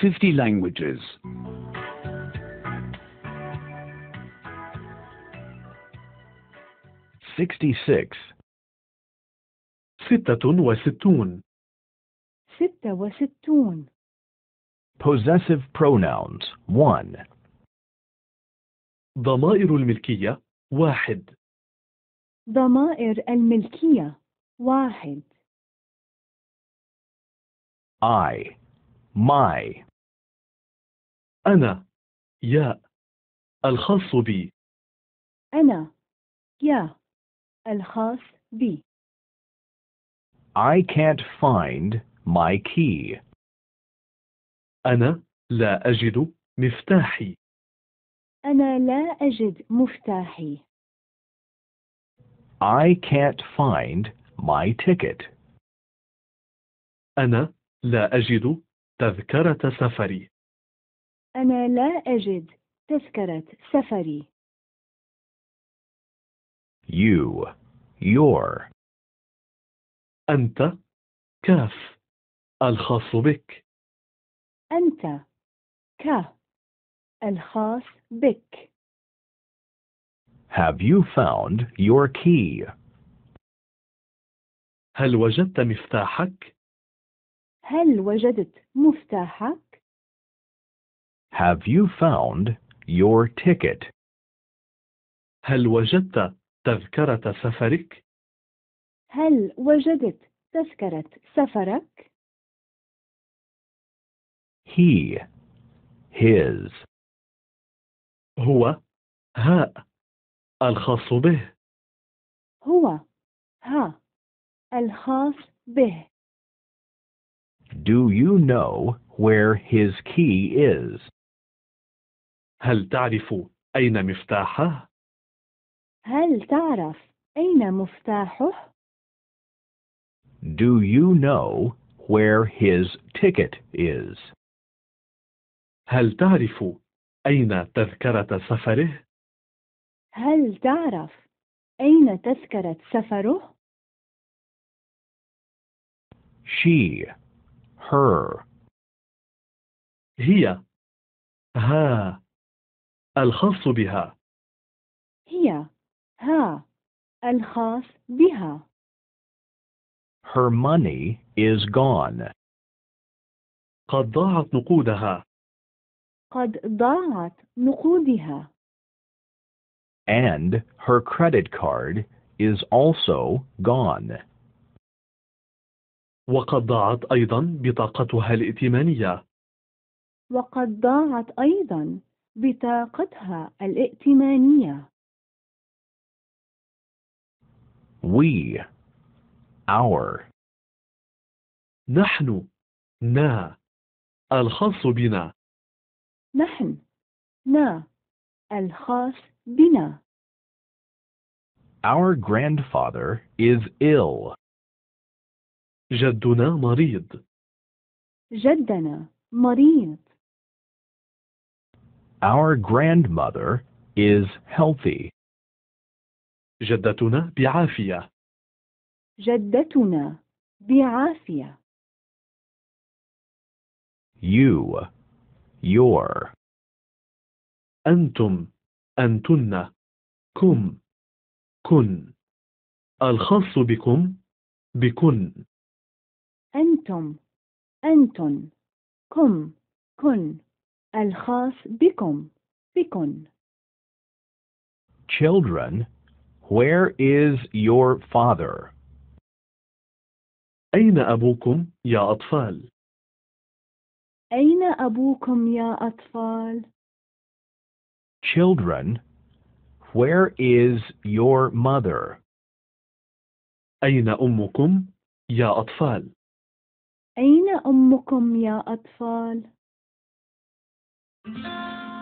50 languages. Sixty-six. Possessive pronouns. One. ضمائر الملكية. واحد. ضمائر الملكية. واحد. I. My. أنا يا الخاص بي أنا يا الخاص بي I can't find my key. أنا لا أجد مفتاحي. أنا لا أجد مفتاحي. I can't find my ticket. أنا لا أجد تذكرة سفري. أنا لا أجد تذكرة سفري. You, your. أنت, كاف, الخاص بك. أنت, ك, الخاص بك. Have you found your key? هل وجدت مفتاحك؟ هل وجدت مفتاحك؟ Have you found your ticket? هل وجدت تذكرة سفرك؟ هل وجدت تذكرة سفرك؟ He his هو ها الخاص به هو ها الخاص به Do you know where his key is? هل تعرف أين مفتاحه؟ هل تعرف أين مفتاحه؟ Do you know where his ticket is? هل تعرف أين تذكرة سفره؟ هل تعرف أين تذكرة سفره؟ She, her. هي, ها, آه. الخاص بها هي ها الخاص بها Her money is gone. قد ضاعت نقودها. قد ضاعت نقودها. And her credit card is also gone. وقد ضاعت أيضا بطاقتها الائتمانية. وقد ضاعت أيضا بطاقتها الائتمانية. We our نحن نا الخاص بنا نحن نا الخاص بنا Our grandfather is ill. جدنا مريض. جدنا مريض. Our grandmother is healthy. جدتنا بعافية. جدتنا بعافية. You, your. أنتم, أنتن, كم, كن. الخاص بكم, بكن. أنتم, أنتن, كم, كن. الخاص بكم بكن Children, where is your father? أين أبوكم يا أطفال؟ أين أبوكم يا أطفال؟ Children, where is your mother? أين أمكم يا أطفال؟ أين أمكم يا أطفال؟ Thank mm. you.